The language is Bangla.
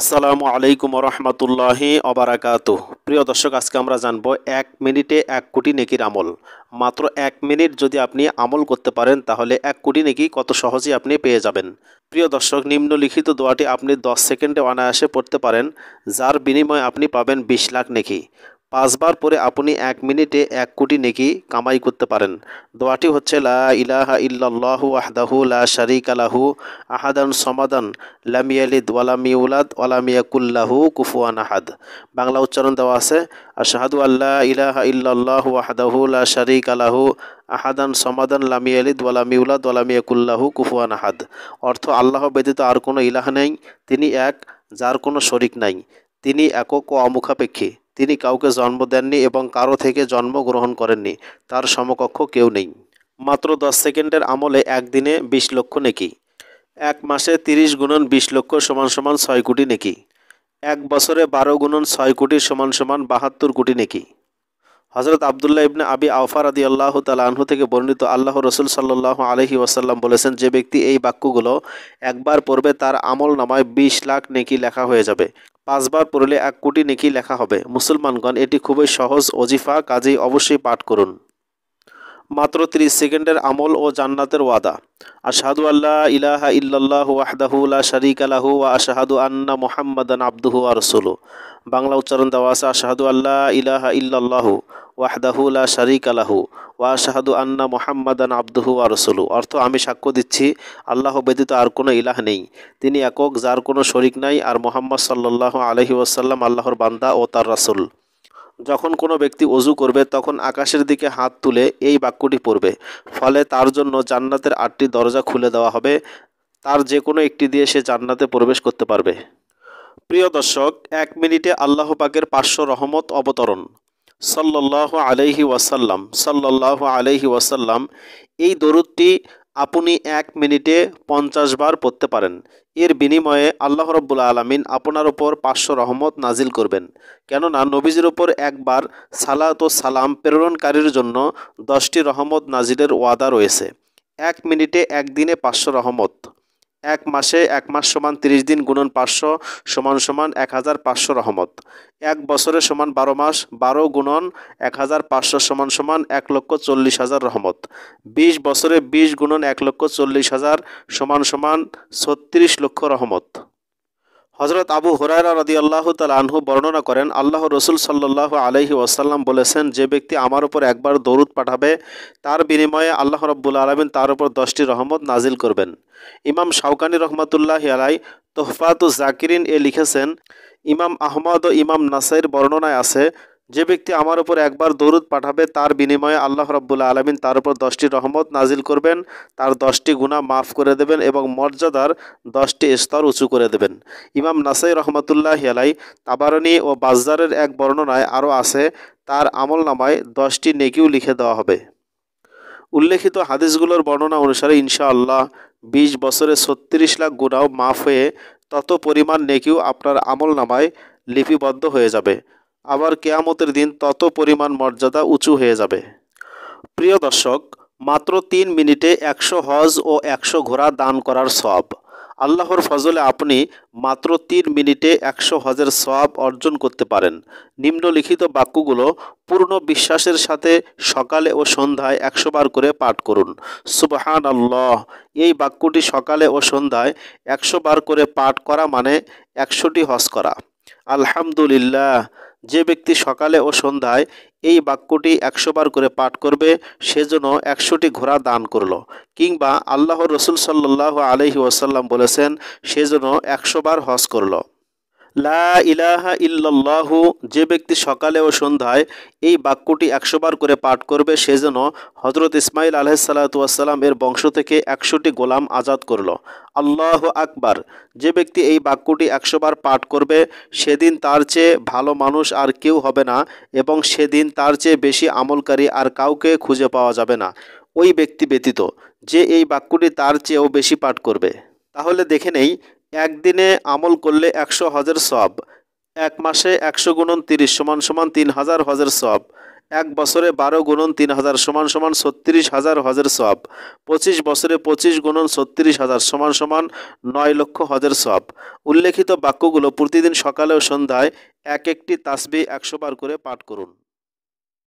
আসসালামু আলাইকুম রহমতুল্লাহি অবরাকাত প্রিয় দর্শক আজকে আমরা জানব এক মিনিটে এক কোটি নেকির আমল মাত্র এক মিনিট যদি আপনি আমল করতে পারেন তাহলে এক কোটি নেকি কত সহজে আপনি পেয়ে যাবেন প্রিয় দর্শক নিম্নলিখিত দোয়াটি আপনি দশ সেকেন্ডে অনায়াসে পড়তে পারেন যার বিনিময়ে আপনি পাবেন বিশ লাখ নেকি পাঁচবার পরে আপনি এক মিনিটে এক কোটি নেকি কামাই করতে পারেন দোয়াটি হচ্ছে লা ইলাহা ইল্লাল্লাহু আহদাহু লা শারিক আলাহু আহাদান সমাদান লাম ইয়ালিদ উলাদ ইউলাদ ওয়ালাম কুফুয়ান আহাদ বাংলা উচ্চারণ দেওয়া আছে শাহাদু আল্লাহ ইলাহা ইল্লাল্লাহু আহদাহু লা শারিক আলাহু আহাদান সমাদান লামিয়ালি আলিদ উলাদ মিউলাদ ওয়ালা কুফুয়ান আহাদ অর্থ আল্লাহ ব্যতীত আর কোনো ইলাহ নেই তিনি এক যার কোনো শরিক নাই তিনি একক ও অমুখাপেক্ষী তিনি কাউকে জন্ম দেননি এবং কারো থেকে জন্ম গ্রহণ করেননি তার সমকক্ষ কেউ নেই মাত্র দশ সেকেন্ডের আমলে একদিনে বিশ লক্ষ নেকি এক মাসে তিরিশ গুণন বিশ লক্ষ সমান সমান ছয় কোটি নেকি এক বছরে বারো গুণন ছয় কোটি সমান সমান বাহাত্তর কোটি নেকি হজরত আবদুল্লাহ ইবনে আবি আউফার আদি আল্লাহ তালাহু থেকে বর্ণিত আল্লাহ রসুল সাল্লাহ আলহি ওয়াসাল্লাম বলেছেন যে ব্যক্তি এই বাক্যগুলো একবার পড়বে তার আমল নামায় বিশ লাখ নেকি লেখা হয়ে যাবে পাঁচবার পড়লে এক কোটি নেকি লেখা হবে মুসলমানগণ এটি খুবই সহজ অজিফা কাজেই অবশ্যই পাঠ করুন মাত্র ত্রিশ সেকেন্ডের আমল ও জান্নাতের ওয়াদা আশাহাদু আল্লাহ ইলাহা ইল্লাল্লাহু ওয়াহদাহু লা আলাহু লাহু ওয়া আন্না মুহাম্মাদান আব্দুহু ওয়া বাংলা উচ্চারণ দেওয়া আছে আশাহাদু আল্লাহ ইলাহা ইল্লাল্লাহু ওয়াহদাহু লা আলাহু ওয়া আশহাদু আন্না মুহাম্মাদান আবদুহু ওয়া অর্থ আমি সাক্ষ্য দিচ্ছি আল্লাহ ব্যতীত আর কোনো ইলাহ নেই তিনি একক যার কোনো শরিক নাই আর মোহাম্মদ সাল্লাহ আলহি ওয়াসাল্লাম আল্লাহর বান্দা ও তার রাসূল যখন কোনো ব্যক্তি অজু করবে তখন আকাশের দিকে হাত তুলে এই বাক্যটি পড়বে ফলে তার জন্য জান্নাতের আটটি দরজা খুলে দেওয়া হবে তার যে কোনো একটি দিয়ে সে জান্নাতে প্রবেশ করতে পারবে প্রিয় দর্শক এক মিনিটে আল্লাহ পাকের পার্শ্ব রহমত অবতরণ সাল্লাহ আলহি ওয়াসাল্লাম সাল্লাহ আলহি ওয়াসাল্লাম এই দরুদটি আপনি এক মিনিটে পঞ্চাশ বার পড়তে পারেন এর বিনিময়ে আল্লাহ রব্বুল আলমিন আপনার ওপর পাঁচশো রহমত নাজিল করবেন কেননা নবীজির ওপর একবার সালাত ও সালাম প্রেরণকারীর জন্য দশটি রহমত নাজিলের ওয়াদা রয়েছে এক মিনিটে একদিনে পাঁচশো রহমত এক মাসে এক মাস সমান তিরিশ দিন গুণন পাঁচশো সমান সমান এক হাজার পাঁচশো রহমত এক বছরে সমান বারো মাস বারো গুণন এক হাজার পাঁচশো সমান সমান এক লক্ষ চল্লিশ হাজার রহমত বিশ বছরে বিশ গুণন এক লক্ষ চল্লিশ হাজার সমান সমান ছত্রিশ লক্ষ রহমত হজরত আবু হরাইরা রদি আল্লাহ তাল আনহু বর্ণনা করেন আল্লাহ রসুল সাল্লাহ আলহি ওয়াসাল্লাম বলেছেন যে ব্যক্তি আমার উপর একবার দৌরুদ পাঠাবে তার বিনিময়ে আল্লাহ রব্বুল আলমিন তার উপর দশটি রহমত নাজিল করবেন ইমাম শাউকানি রহমতুল্লাহ আলাই তোহফাতু জাকিরিন এ লিখেছেন ইমাম আহমদ ও ইমাম নাসাইর বর্ণনায় আছে যে ব্যক্তি আমার উপর একবার দরুদ পাঠাবে তার বিনিময়ে আল্লাহ রব্বুল্লাহ আলমিন তার উপর দশটি রহমত নাজিল করবেন তার দশটি গুণা মাফ করে দেবেন এবং মর্যাদার দশটি স্তর উঁচু করে দেবেন ইমাম নাসাই রহমতুল্লাহ আলাই তাবারণী ও বাজারের এক বর্ণনায় আরও আছে তার আমল নামায় দশটি নেকিও লিখে দেওয়া হবে উল্লেখিত হাদিসগুলোর বর্ণনা অনুসারে ইনশাআল্লাহ বিশ বছরে ছত্রিশ লাখ গুণাও মাফ হয়ে তত পরিমাণ নেকিও আপনার আমল নামায় লিপিবদ্ধ হয়ে যাবে আবার কেয়ামতের দিন তত পরিমাণ মর্যাদা উঁচু হয়ে যাবে প্রিয় দর্শক মাত্র তিন মিনিটে একশো হজ ও একশো ঘোড়া দান করার সব আল্লাহর ফজলে আপনি মাত্র তিন মিনিটে একশো হজের সব অর্জন করতে পারেন নিম্নলিখিত বাক্যগুলো পূর্ণ বিশ্বাসের সাথে সকালে ও সন্ধ্যায় একশোবার করে পাঠ করুন সুবহান আল্লাহ এই বাক্যটি সকালে ও সন্ধ্যায় একশোবার করে পাঠ করা মানে একশোটি হজ করা আলহামদুলিল্লাহ যে ব্যক্তি সকালে ও সন্ধ্যায় এই বাক্যটি একশোবার করে পাঠ করবে সেজন্য একশোটি ঘোড়া দান করল কিংবা আল্লাহ রসুল সাল্লাহ আলহি ওয়াসাল্লাম বলেছেন সেজন্য একশোবার হজ করলো লা ইলাহা ইল্লাল্লাহু যে ব্যক্তি সকালে ও সন্ধ্যায় এই বাক্যটি একশোবার করে পাঠ করবে সেজন্য হজরত ইসমাইল আলহাসাল্লাতুয়াসাল্লাম এর বংশ থেকে একশোটি গোলাম আজাদ করল আল্লাহ আকবার যে ব্যক্তি এই বাক্যটি একশোবার পাঠ করবে সেদিন তার চেয়ে ভালো মানুষ আর কেউ হবে না এবং সেদিন তার চেয়ে বেশি আমলকারী আর কাউকে খুঁজে পাওয়া যাবে না ওই ব্যক্তি ব্যতীত যে এই বাক্যটি তার চেয়েও বেশি পাঠ করবে তাহলে দেখে নেই একদিনে আমল করলে একশো হজের সব এক মাসে একশো গুণন তিরিশ সমান সমান তিন হাজার হজার সব এক বছরে বারো গুণন তিন হাজার সমান সমান ছত্রিশ হাজার হজের সব পঁচিশ বছরে পঁচিশ গুণন ছত্রিশ হাজার সমান সমান নয় লক্ষ হজের সব উল্লেখিত বাক্যগুলো প্রতিদিন সকালে ও সন্ধ্যায় এক একটি তাসবি একশো বার করে পাঠ করুন